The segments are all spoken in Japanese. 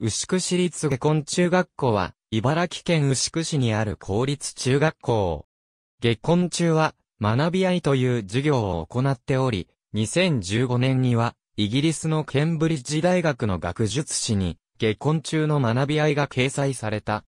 牛久市立下根中学校は、茨城県牛久市にある公立中学校。下根中は、学び合いという授業を行っており、2015年には、イギリスのケンブリッジ大学の学術誌に、下根中の学び合いが掲載された。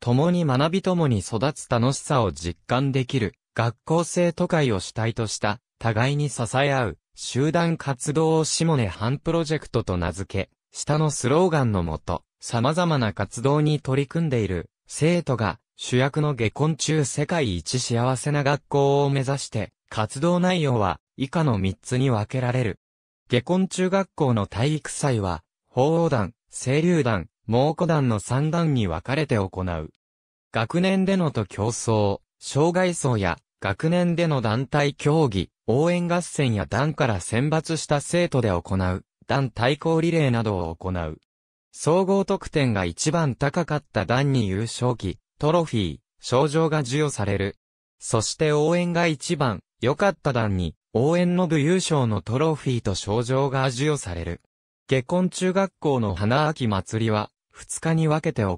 共に学び共に育つ楽しさを実感できる、学校生徒会を主体とした、互いに支え合う、集団活動を下根半プロジェクトと名付け、下のスローガンのもと、様々な活動に取り組んでいる生徒が主役の下根中世界一幸せな学校を目指して、活動内容は以下の3つに分けられる。下根中学校の体育祭は、鳳凰団、清流団、猛虎団の3団に分かれて行う。学年でのと競争、障害層や学年での団体競技、応援合戦や団から選抜した生徒で行う。団対抗リレーなどを行う。総合得点が一番高かった団に優勝旗、トロフィー、賞状が授与される。そして応援が一番良かった団に、応援の部優勝のトロフィーと賞状が授与される。下根中学校の花秋祭りは、2日に分けて行う。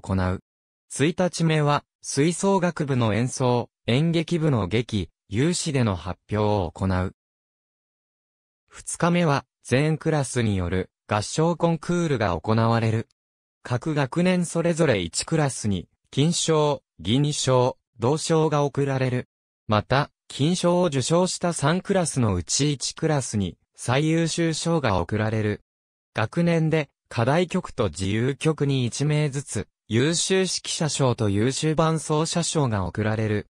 1日目は、吹奏楽部の演奏、演劇部の劇、有志での発表を行う。2日目は、全クラスによる合唱コンクールが行われる。各学年それぞれ1クラスに、金賞、銀賞、銅賞が贈られる。また、金賞を受賞した3クラスのうち1クラスに、最優秀賞が贈られる。学年で、課題曲と自由曲に1名ずつ、優秀指揮者賞と優秀伴奏者賞が贈られる。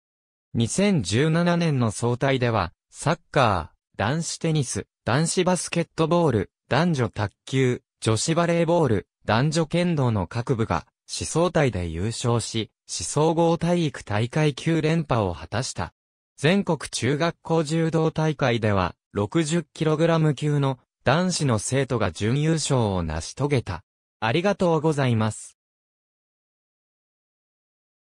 2017年の総体では、サッカー、男子テニス、男子バスケットボール、男女卓球、女子バレーボール、男女剣道の各部が、思想体で優勝し、思想合体育大会9連覇を果たした。全国中学校柔道大会では、60kg 級の男子の生徒が準優勝を成し遂げた。ありがとうございます。